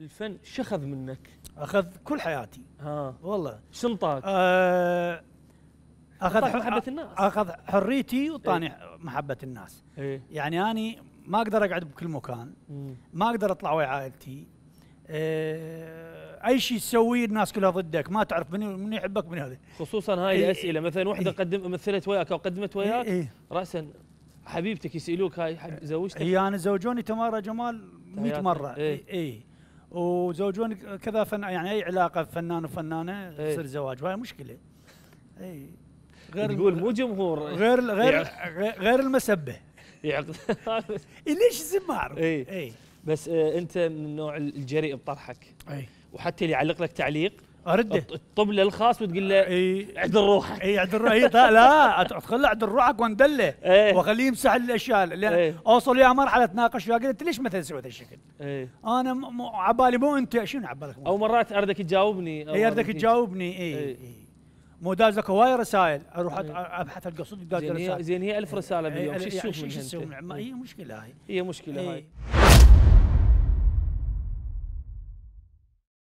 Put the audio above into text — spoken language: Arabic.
الفن شخذ منك اخذ كل حياتي ها والله شنطاك آه اخذ حر... محبه الناس اخذ حريتي وطاني ايه؟ محبه الناس ايه؟ يعني اني ما اقدر اقعد بكل مكان مم. ما اقدر اطلع ويا عائلتي اه اي شيء تسويه الناس كلها ضدك ما تعرف من من يحبك من هذا خصوصا هاي ايه الاسئله مثلا وحده ايه قدم مثلت وياك او قدمت إيه، وياك ايه راسا حبيبتك يسالوك هاي حب زوجتك اي انا زوجوني تمارا جمال 100 مره اي ايه, إيه. وزوجون كذا فن يعني اي علاقه فنان وفنانه إيه. تصير زواج وهي مشكله اي غير تقول مو جمهور غير غير غير المسبه إيه، ليش زمار؟ اي إيه. بس آه، انت من النوع الجريء بطرحك اي وحتى اللي يعلق لك تعليق ارده طب الخاص وتقول له اي اعدل روحك اي اعدل روحك لا لا تخلى اعدل روحك واندله ايه واخليه يمسح الاشياء ايه اوصل يا مرحله تناقش وياه قلت ليش مثلا سويت هالشكل؟ ايه انا م... عبالي مو انت شنو عبالك؟ او مرات اردك تجاوبني اي اردك تجاوبني اي ايه مو مو دازك هواي رسائل اروح ايه ابحث القصد زين رسائل زين هي 1000 رساله باليوم شو تشوف منها؟ هي مشكله هاي هي مشكله هاي